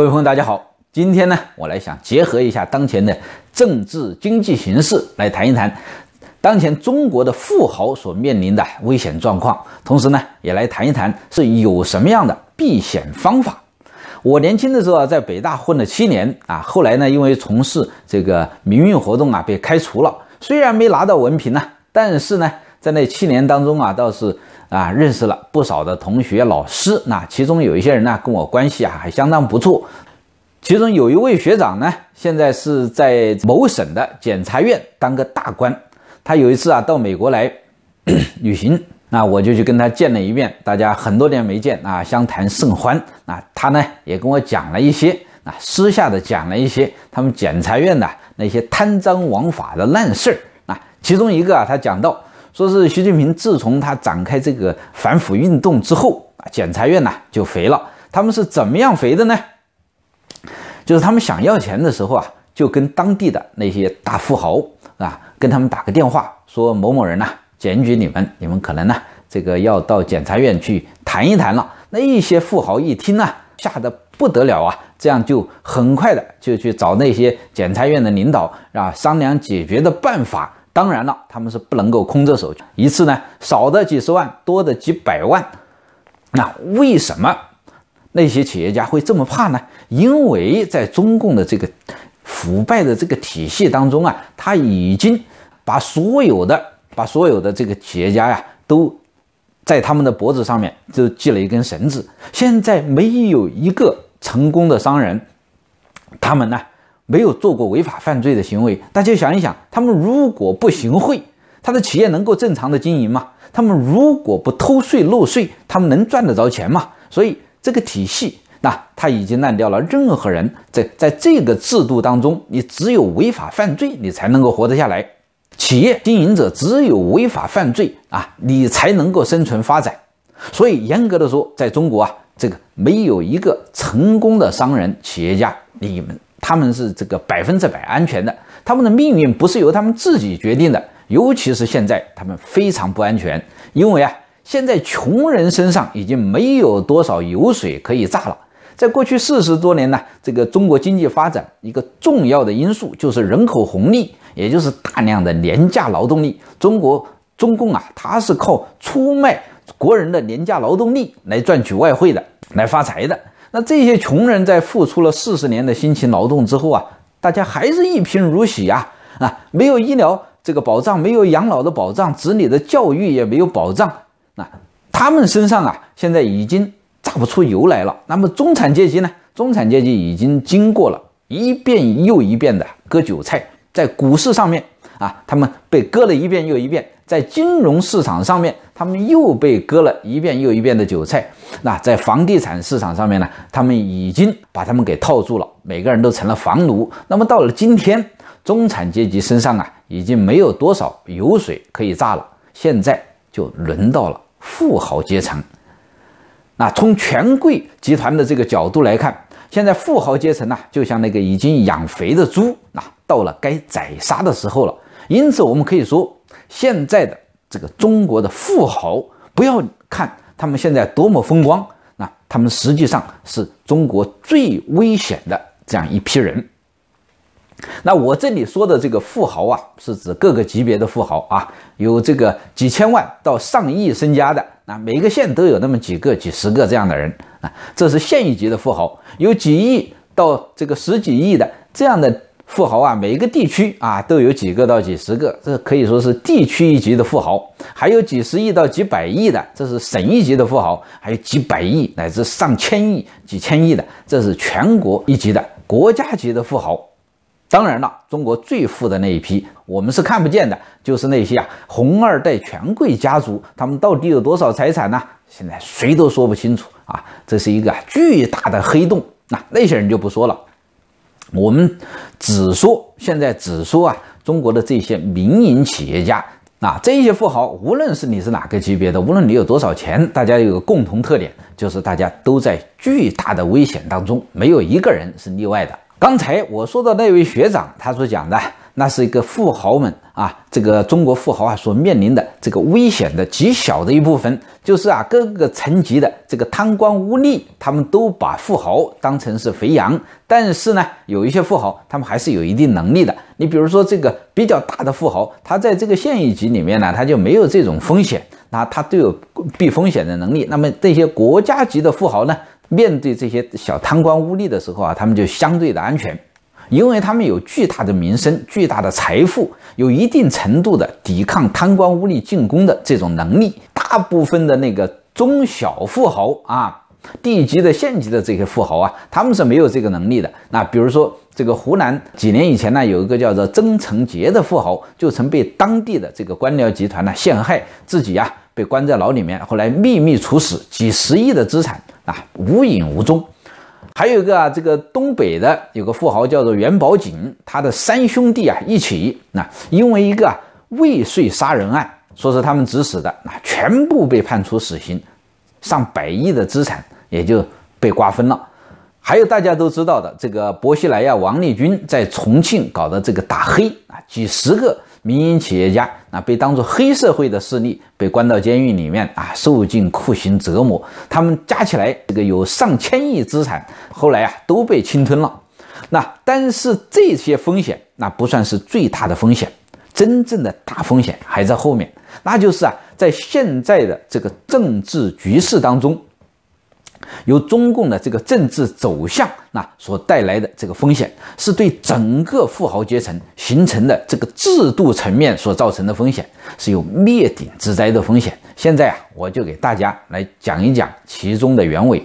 各位朋友，大家好。今天呢，我来想结合一下当前的政治经济形势，来谈一谈当前中国的富豪所面临的危险状况。同时呢，也来谈一谈是有什么样的避险方法。我年轻的时候啊，在北大混了七年啊，后来呢，因为从事这个民运活动啊，被开除了。虽然没拿到文凭呢，但是呢。在那七年当中啊，倒是啊认识了不少的同学老师，那其中有一些人呢跟我关系啊还相当不错，其中有一位学长呢，现在是在某省的检察院当个大官，他有一次啊到美国来 旅行，那我就去跟他见了一遍，大家很多年没见啊，相谈甚欢啊，他呢也跟我讲了一些啊私下的讲了一些他们检察院的那些贪赃枉法的烂事儿啊，其中一个啊他讲到。说是习近平自从他展开这个反腐运动之后啊，检察院呢就肥了。他们是怎么样肥的呢？就是他们想要钱的时候啊，就跟当地的那些大富豪啊，跟他们打个电话，说某某人呐检举你们，你们可能呢这个要到检察院去谈一谈了。那一些富豪一听呢，吓得不得了啊，这样就很快的就去找那些检察院的领导啊商量解决的办法。当然了，他们是不能够空着手。一次呢，少的几十万，多的几百万。那为什么那些企业家会这么怕呢？因为在中共的这个腐败的这个体系当中啊，他已经把所有的、把所有的这个企业家呀，都在他们的脖子上面就系了一根绳子。现在没有一个成功的商人，他们呢？没有做过违法犯罪的行为，大家想一想，他们如果不行贿，他的企业能够正常的经营吗？他们如果不偷税漏税，他们能赚得着钱吗？所以这个体系，那他已经烂掉了。任何人在在这个制度当中，你只有违法犯罪，你才能够活得下来；企业经营者只有违法犯罪啊，你才能够生存发展。所以，严格的说，在中国啊，这个没有一个成功的商人、企业家，你们。他们是这个百分之百安全的，他们的命运不是由他们自己决定的，尤其是现在他们非常不安全，因为啊，现在穷人身上已经没有多少油水可以榨了。在过去四十多年呢，这个中国经济发展一个重要的因素就是人口红利，也就是大量的廉价劳动力。中国中共啊，它是靠出卖国人的廉价劳动力来赚取外汇的，来发财的。那这些穷人，在付出了四十年的辛勤劳动之后啊，大家还是一贫如洗呀！啊，没有医疗这个保障，没有养老的保障，子女的教育也没有保障。那他们身上啊，现在已经榨不出油来了。那么中产阶级呢？中产阶级已经经过了一遍又一遍的割韭菜，在股市上面啊，他们被割了一遍又一遍。在金融市场上面，他们又被割了一遍又一遍的韭菜。那在房地产市场上面呢，他们已经把他们给套住了，每个人都成了房奴。那么到了今天，中产阶级身上啊，已经没有多少油水可以榨了。现在就轮到了富豪阶层。那从权贵集团的这个角度来看，现在富豪阶层呢，就像那个已经养肥的猪，那到了该宰杀的时候了。因此，我们可以说。现在的这个中国的富豪，不要看他们现在多么风光，那他们实际上是中国最危险的这样一批人。那我这里说的这个富豪啊，是指各个级别的富豪啊，有这个几千万到上亿身家的，那每个县都有那么几个、几十个这样的人啊，这是县一级的富豪，有几亿到这个十几亿的这样的。富豪啊，每一个地区啊都有几个到几十个，这可以说是地区一级的富豪；还有几十亿到几百亿的，这是省一级的富豪；还有几百亿乃至上千亿、几千亿的，这是全国一级的国家级的富豪。当然了，中国最富的那一批我们是看不见的，就是那些啊红二代权贵家族，他们到底有多少财产呢？现在谁都说不清楚啊，这是一个巨大的黑洞。那那些人就不说了。我们只说现在只说啊，中国的这些民营企业家啊，这些富豪，无论是你是哪个级别的，无论你有多少钱，大家有个共同特点，就是大家都在巨大的危险当中，没有一个人是例外的。刚才我说的那位学长，他所讲的。那是一个富豪们啊，这个中国富豪啊所面临的这个危险的极小的一部分，就是啊各个层级的这个贪官污吏，他们都把富豪当成是肥羊。但是呢，有一些富豪，他们还是有一定能力的。你比如说这个比较大的富豪，他在这个县一级里面呢，他就没有这种风险，那他都有避风险的能力。那么这些国家级的富豪呢，面对这些小贪官污吏的时候啊，他们就相对的安全。因为他们有巨大的名声、巨大的财富，有一定程度的抵抗贪官污吏进攻的这种能力。大部分的那个中小富豪啊，地级的、县级的这些富豪啊，他们是没有这个能力的。那比如说，这个湖南几年以前呢，有一个叫做曾成杰的富豪，就曾被当地的这个官僚集团呢陷害，自己呀被关在牢里面，后来秘密处死，几十亿的资产啊无影无踪。还有一个，这个东北的有个富豪叫做袁宝璟，他的三兄弟啊一起，那因为一个未遂杀人案，说是他们指使的，那全部被判处死刑，上百亿的资产也就被瓜分了。还有大家都知道的，这个薄熙来呀，王立军在重庆搞的这个打黑啊，几十个。民营企业家啊，被当作黑社会的势力，被关到监狱里面啊，受尽酷刑折磨。他们加起来这个有上千亿资产，后来啊都被侵吞了。那但是这些风险，那不算是最大的风险，真正的大风险还在后面。那就是啊，在现在的这个政治局势当中。由中共的这个政治走向，那所带来的这个风险，是对整个富豪阶层形成的这个制度层面所造成的风险，是有灭顶之灾的风险。现在啊，我就给大家来讲一讲其中的原委。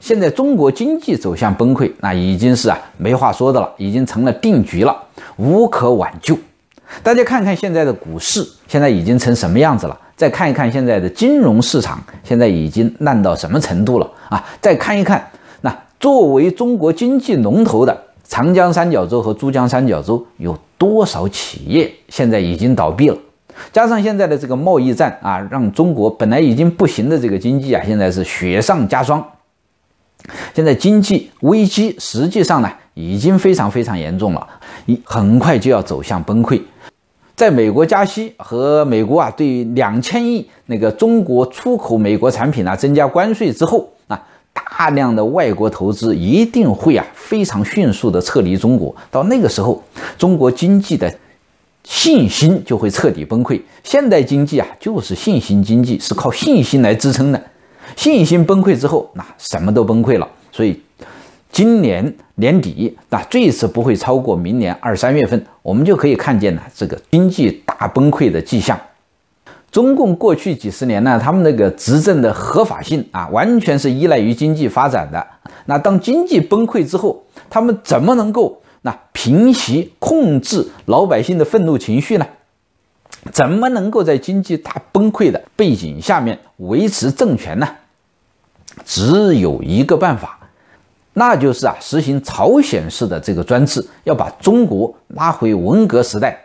现在中国经济走向崩溃，那已经是啊没话说的了，已经成了定局了，无可挽救。大家看看现在的股市，现在已经成什么样子了？再看一看现在的金融市场，现在已经烂到什么程度了啊？再看一看，那作为中国经济龙头的长江三角洲和珠江三角洲，有多少企业现在已经倒闭了？加上现在的这个贸易战啊，让中国本来已经不行的这个经济啊，现在是雪上加霜。现在经济危机实际上呢，已经非常非常严重了，一很快就要走向崩溃。在美国加息和美国啊对两千亿那个中国出口美国产品啊增加关税之后啊，大量的外国投资一定会啊非常迅速的撤离中国。到那个时候，中国经济的信心就会彻底崩溃。现代经济啊就是信心经济，是靠信心来支撑的。信心崩溃之后，那什么都崩溃了。所以。今年年底，那最迟不会超过明年二三月份，我们就可以看见呢这个经济大崩溃的迹象。中共过去几十年呢，他们那个执政的合法性啊，完全是依赖于经济发展的。那当经济崩溃之后，他们怎么能够那平息控制老百姓的愤怒情绪呢？怎么能够在经济大崩溃的背景下面维持政权呢？只有一个办法。那就是啊，实行朝鲜式的这个专制，要把中国拉回文革时代。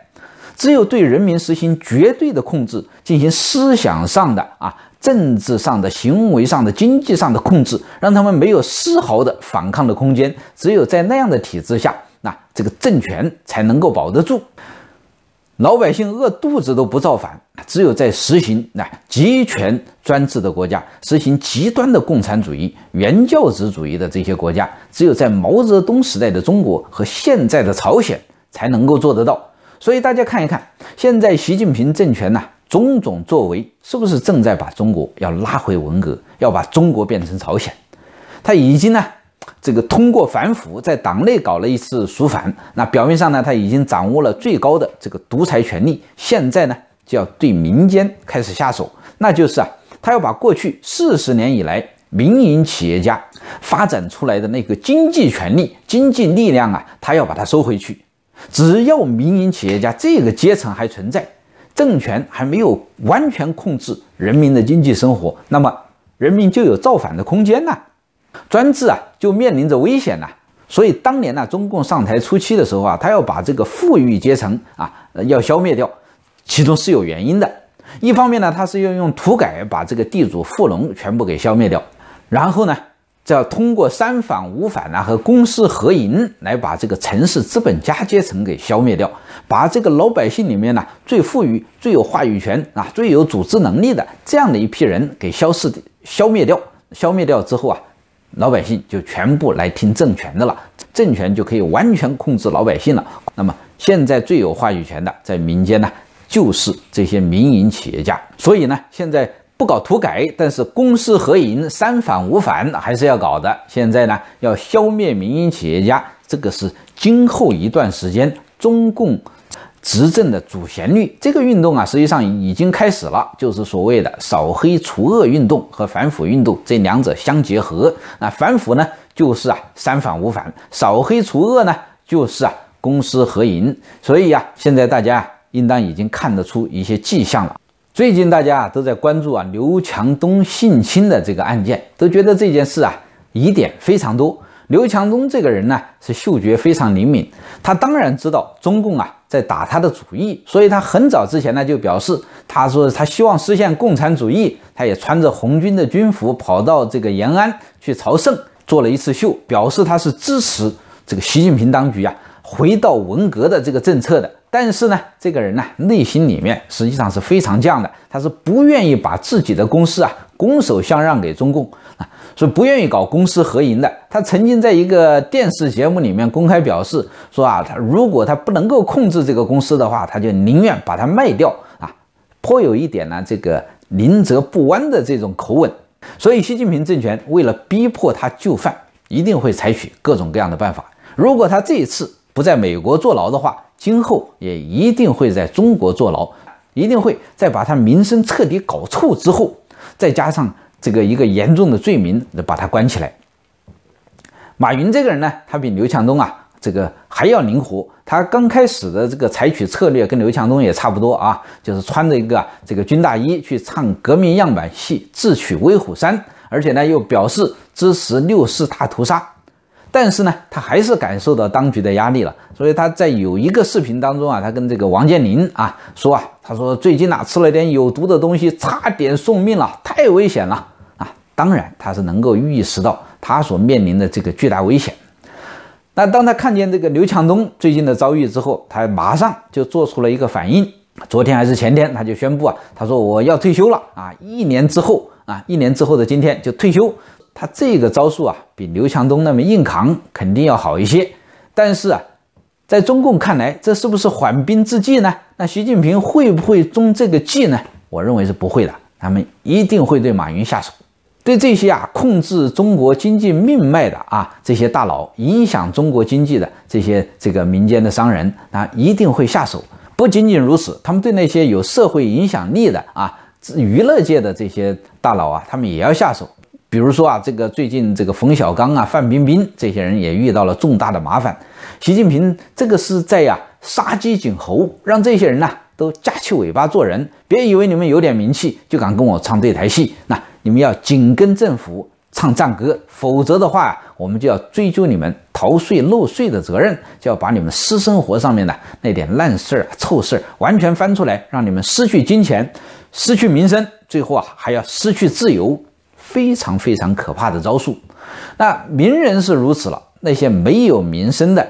只有对人民实行绝对的控制，进行思想上的啊、政治上的、行为上的、经济上的控制，让他们没有丝毫的反抗的空间。只有在那样的体制下，那这个政权才能够保得住。老百姓饿肚子都不造反。只有在实行那集权专制的国家，实行极端的共产主义、原教旨主义的这些国家，只有在毛泽东时代的中国和现在的朝鲜才能够做得到。所以大家看一看，现在习近平政权呢，种种作为是不是正在把中国要拉回文革，要把中国变成朝鲜？他已经呢，这个通过反腐在党内搞了一次肃反，那表面上呢，他已经掌握了最高的这个独裁权力，现在呢？就要对民间开始下手，那就是啊，他要把过去四十年以来民营企业家发展出来的那个经济权利、经济力量啊，他要把它收回去。只要民营企业家这个阶层还存在，政权还没有完全控制人民的经济生活，那么人民就有造反的空间呐，专制啊就面临着危险呐。所以当年呢，中共上台初期的时候啊，他要把这个富裕阶层啊要消灭掉。其中是有原因的，一方面呢，他是要用土改把这个地主富农全部给消灭掉，然后呢，再通过三反五反啊和公私合营来把这个城市资本家阶层给消灭掉，把这个老百姓里面呢最富裕、最有话语权啊、最有组织能力的这样的一批人给消失、消灭掉，消灭掉之后啊，老百姓就全部来听政权的了，政权就可以完全控制老百姓了。那么现在最有话语权的在民间呢？就是这些民营企业家，所以呢，现在不搞土改，但是公私合营、三反五反还是要搞的。现在呢，要消灭民营企业家，这个是今后一段时间中共执政的主旋律。这个运动啊，实际上已经开始了，就是所谓的扫黑除恶运动和反腐运动这两者相结合。那反腐呢，就是啊三反五反；扫黑除恶呢，就是啊公私合营。所以啊，现在大家。应当已经看得出一些迹象了。最近大家啊都在关注啊刘强东性侵的这个案件，都觉得这件事啊疑点非常多。刘强东这个人呢是嗅觉非常灵敏，他当然知道中共啊在打他的主意，所以他很早之前呢就表示，他说他希望实现共产主义，他也穿着红军的军服跑到这个延安去朝圣，做了一次秀，表示他是支持这个习近平当局啊。回到文革的这个政策的，但是呢，这个人呢内心里面实际上是非常犟的，他是不愿意把自己的公司啊拱手相让给中共啊，所以不愿意搞公私合营的。他曾经在一个电视节目里面公开表示说啊，他如果他不能够控制这个公司的话，他就宁愿把它卖掉啊，颇有一点呢这个宁折不弯的这种口吻。所以习近平政权为了逼迫他就范，一定会采取各种各样的办法。如果他这一次。不在美国坐牢的话，今后也一定会在中国坐牢，一定会在把他名声彻底搞臭之后，再加上这个一个严重的罪名，把他关起来。马云这个人呢，他比刘强东啊，这个还要灵活。他刚开始的这个采取策略跟刘强东也差不多啊，就是穿着一个这个军大衣去唱革命样板戏，智取威虎山，而且呢又表示支持六四大屠杀。但是呢，他还是感受到当局的压力了，所以他在有一个视频当中啊，他跟这个王健林啊说啊，他说最近啊吃了点有毒的东西，差点送命了，太危险了啊！当然他是能够意识到他所面临的这个巨大危险。那当他看见这个刘强东最近的遭遇之后，他马上就做出了一个反应。昨天还是前天，他就宣布啊，他说我要退休了啊，一年之后啊，一年之后的今天就退休。他这个招数啊，比刘强东那么硬扛肯定要好一些。但是啊，在中共看来，这是不是缓兵之计呢？那习近平会不会中这个计呢？我认为是不会的。他们一定会对马云下手，对这些啊控制中国经济命脉的啊这些大佬，影响中国经济的这些这个民间的商人啊，一定会下手。不仅仅如此，他们对那些有社会影响力的啊娱乐界的这些大佬啊，他们也要下手。比如说啊，这个最近这个冯小刚啊、范冰冰这些人也遇到了重大的麻烦。习近平这个是在呀杀鸡儆猴，让这些人呢都夹起尾巴做人。别以为你们有点名气就敢跟我唱这台戏，那你们要紧跟政府唱赞歌，否则的话，我们就要追究你们逃税漏税的责任，就要把你们私生活上面的那点烂事儿、臭事儿完全翻出来，让你们失去金钱，失去民生，最后啊还要失去自由。非常非常可怕的招数，那名人是如此了，那些没有名声的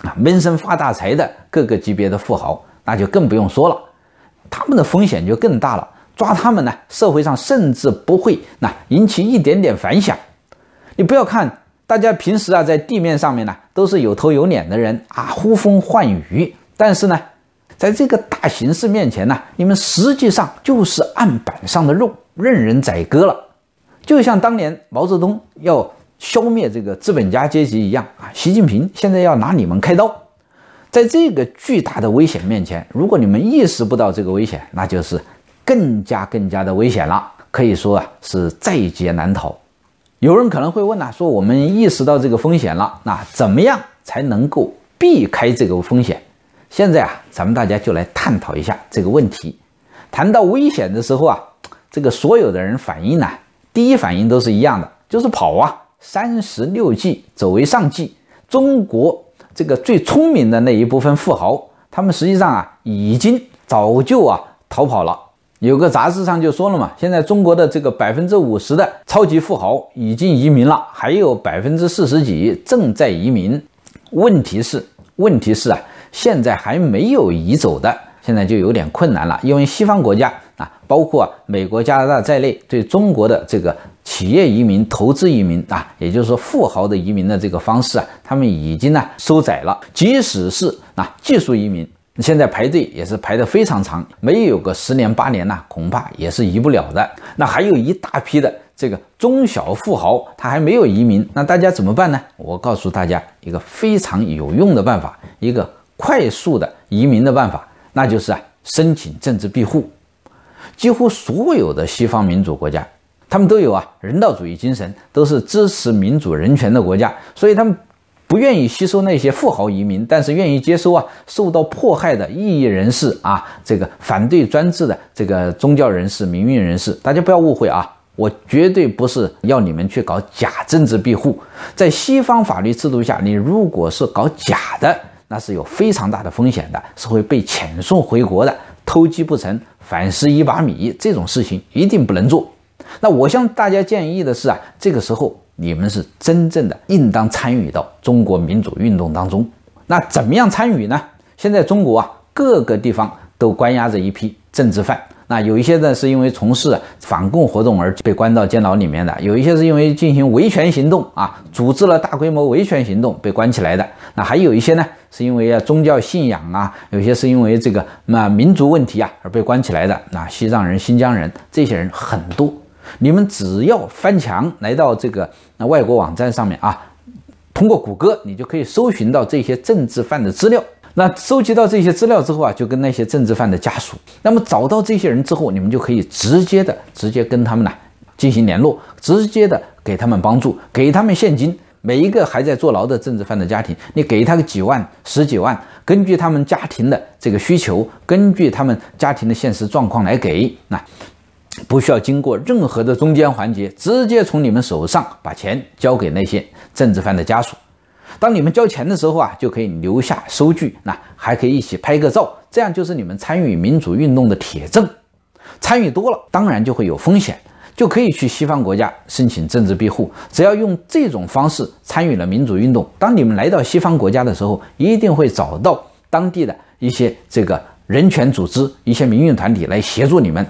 啊闷声发大财的各个级别的富豪，那就更不用说了，他们的风险就更大了。抓他们呢，社会上甚至不会那引起一点点反响。你不要看大家平时啊在地面上面呢都是有头有脸的人啊呼风唤雨，但是呢，在这个大形势面前呢，你们实际上就是案板上的肉，任人宰割了。就像当年毛泽东要消灭这个资本家阶级一样啊，习近平现在要拿你们开刀，在这个巨大的危险面前，如果你们意识不到这个危险，那就是更加更加的危险了，可以说啊是在劫难逃。有人可能会问呐，说我们意识到这个风险了，那怎么样才能够避开这个风险？现在啊，咱们大家就来探讨一下这个问题。谈到危险的时候啊，这个所有的人反应呢。第一反应都是一样的，就是跑啊！三十六计，走为上计。中国这个最聪明的那一部分富豪，他们实际上啊，已经早就啊逃跑了。有个杂志上就说了嘛，现在中国的这个百分之五十的超级富豪已经移民了，还有百分之四十几正在移民。问题是，问题是啊，现在还没有移走的，现在就有点困难了，因为西方国家。啊，包括美国、加拿大在内，对中国的这个企业移民、投资移民啊，也就是说富豪的移民的这个方式啊，他们已经呢收窄了。即使是啊技术移民，现在排队也是排得非常长，没有个十年八年呢，恐怕也是移不了的。那还有一大批的这个中小富豪，他还没有移民，那大家怎么办呢？我告诉大家一个非常有用的办法，一个快速的移民的办法，那就是啊，申请政治庇护。几乎所有的西方民主国家，他们都有啊人道主义精神，都是支持民主人权的国家，所以他们不愿意吸收那些富豪移民，但是愿意接收啊受到迫害的异议人士啊，这个反对专制的这个宗教人士、民运人士。大家不要误会啊，我绝对不是要你们去搞假政治庇护。在西方法律制度下，你如果是搞假的，那是有非常大的风险的，是会被遣送回国的。偷鸡不成反蚀一把米这种事情一定不能做。那我向大家建议的是啊，这个时候你们是真正的应当参与到中国民主运动当中。那怎么样参与呢？现在中国啊各个地方都关押着一批政治犯。那有一些呢是因为从事反共活动而被关到监牢里面的，有一些是因为进行维权行动啊，组织了大规模维权行动被关起来的。那还有一些呢？是因为啊宗教信仰啊，有些是因为这个那民族问题啊而被关起来的啊，西藏人、新疆人这些人很多。你们只要翻墙来到这个那外国网站上面啊，通过谷歌，你就可以搜寻到这些政治犯的资料。那收集到这些资料之后啊，就跟那些政治犯的家属，那么找到这些人之后，你们就可以直接的直接跟他们呢进行联络，直接的给他们帮助，给他们现金。每一个还在坐牢的政治犯的家庭，你给他个几万、十几万，根据他们家庭的这个需求，根据他们家庭的现实状况来给，那不需要经过任何的中间环节，直接从你们手上把钱交给那些政治犯的家属。当你们交钱的时候啊，就可以留下收据，那还可以一起拍个照，这样就是你们参与民主运动的铁证。参与多了，当然就会有风险。就可以去西方国家申请政治庇护，只要用这种方式参与了民主运动，当你们来到西方国家的时候，一定会找到当地的一些这个人权组织、一些民运团体来协助你们。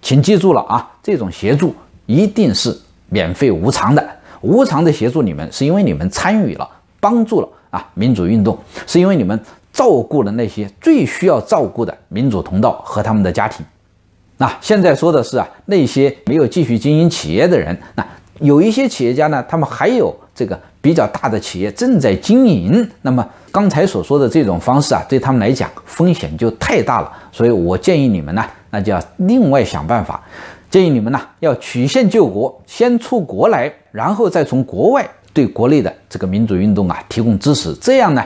请记住了啊，这种协助一定是免费无偿的，无偿的协助你们是因为你们参与了，帮助了啊民主运动，是因为你们照顾了那些最需要照顾的民主同道和他们的家庭。那现在说的是啊，那些没有继续经营企业的人，那有一些企业家呢，他们还有这个比较大的企业正在经营。那么刚才所说的这种方式啊，对他们来讲风险就太大了。所以我建议你们呢，那就要另外想办法。建议你们呢，要曲线救国，先出国来，然后再从国外对国内的这个民主运动啊提供支持。这样呢。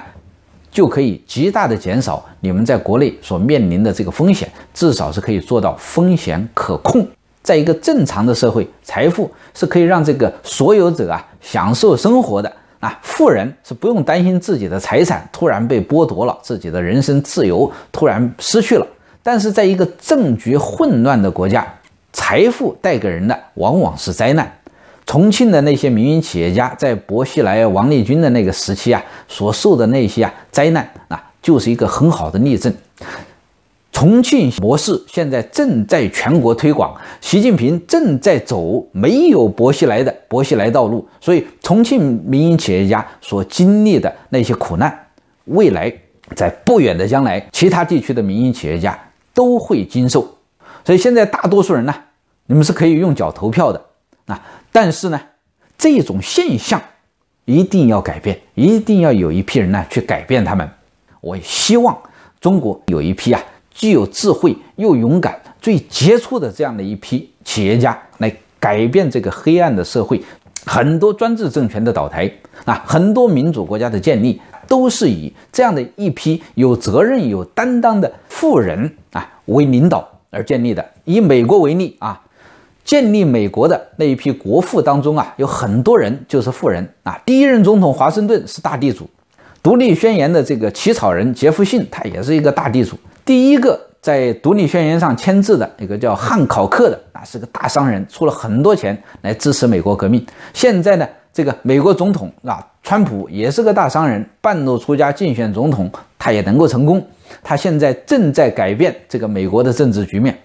就可以极大的减少你们在国内所面临的这个风险，至少是可以做到风险可控。在一个正常的社会，财富是可以让这个所有者啊享受生活的啊，富人是不用担心自己的财产突然被剥夺了，自己的人身自由突然失去了。但是，在一个政局混乱的国家，财富带给人的往往是灾难。重庆的那些民营企业家在薄熙来、王立军的那个时期啊，所受的那些啊灾难啊，就是一个很好的例证。重庆模式现在正在全国推广，习近平正在走没有薄熙来的薄熙来道路，所以重庆民营企业家所经历的那些苦难，未来在不远的将来，其他地区的民营企业家都会经受。所以现在大多数人呢，你们是可以用脚投票的。啊！但是呢，这种现象一定要改变，一定要有一批人呢去改变他们。我希望中国有一批啊，既有智慧又勇敢、最杰出的这样的一批企业家来改变这个黑暗的社会。很多专制政权的倒台啊，很多民主国家的建立，都是以这样的一批有责任、有担当的富人啊为领导而建立的。以美国为例啊。建立美国的那一批国父当中啊，有很多人就是富人啊。第一任总统华盛顿是大地主，独立宣言的这个起草人杰弗逊他也是一个大地主。第一个在独立宣言上签字的一个叫汉考克的啊，是个大商人，出了很多钱来支持美国革命。现在呢，这个美国总统啊，川普也是个大商人，半路出家竞选总统，他也能够成功。他现在正在改变这个美国的政治局面。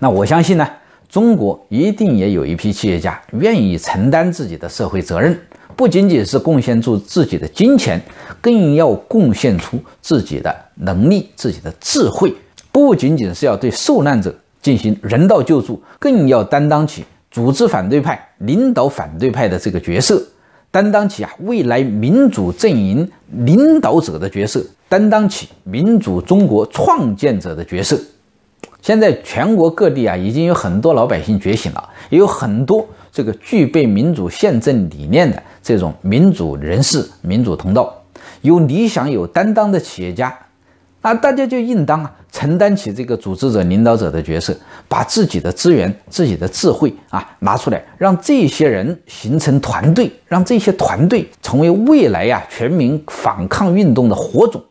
那我相信呢。中国一定也有一批企业家愿意承担自己的社会责任，不仅仅是贡献出自己的金钱，更要贡献出自己的能力、自己的智慧。不仅仅是要对受难者进行人道救助，更要担当起组织反对派、领导反对派的这个角色，担当起啊未来民主阵营领导者的角色，担当起民主中国创建者的角色。现在全国各地啊，已经有很多老百姓觉醒了，也有很多这个具备民主宪政理念的这种民主人士、民主同道、有理想有担当的企业家，啊，大家就应当啊，承担起这个组织者、领导者的角色，把自己的资源、自己的智慧啊拿出来，让这些人形成团队，让这些团队成为未来呀全民反抗运动的火种，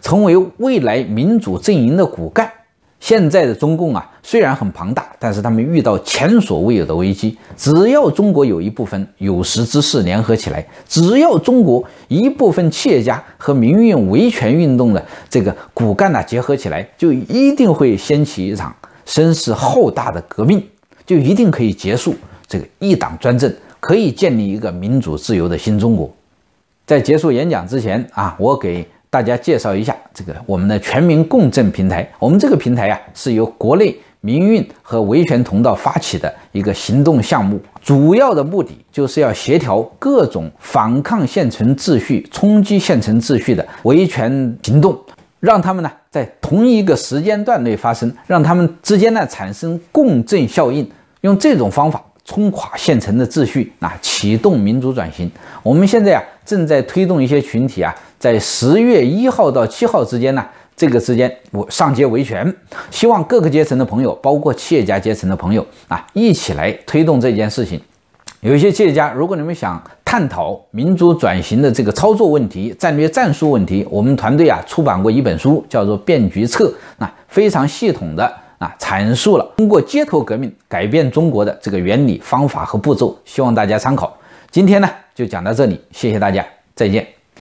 成为未来民主阵营的骨干。现在的中共啊，虽然很庞大，但是他们遇到前所未有的危机。只要中国有一部分有识之士联合起来，只要中国一部分企业家和民运维权运动的这个骨干呢结合起来，就一定会掀起一场声势浩大的革命，就一定可以结束这个一党专政，可以建立一个民主自由的新中国。在结束演讲之前啊，我给大家介绍一下。这个我们的全民共振平台，我们这个平台呀，是由国内民运和维权同道发起的一个行动项目，主要的目的就是要协调各种反抗县城秩序、冲击县城秩序的维权行动，让他们呢在同一个时间段内发生，让他们之间呢产生共振效应，用这种方法冲垮县城的秩序，啊，启动民主转型。我们现在呀。正在推动一些群体啊，在十月一号到七号之间呢，这个时间我上街维权，希望各个阶层的朋友，包括企业家阶层的朋友啊，一起来推动这件事情。有一些企业家，如果你们想探讨民族转型的这个操作问题、战略战术问题，我们团队啊出版过一本书，叫做《变局策》，那非常系统的啊阐述了通过街头革命改变中国的这个原理、方法和步骤，希望大家参考。今天呢？就讲到这里，谢谢大家，再见。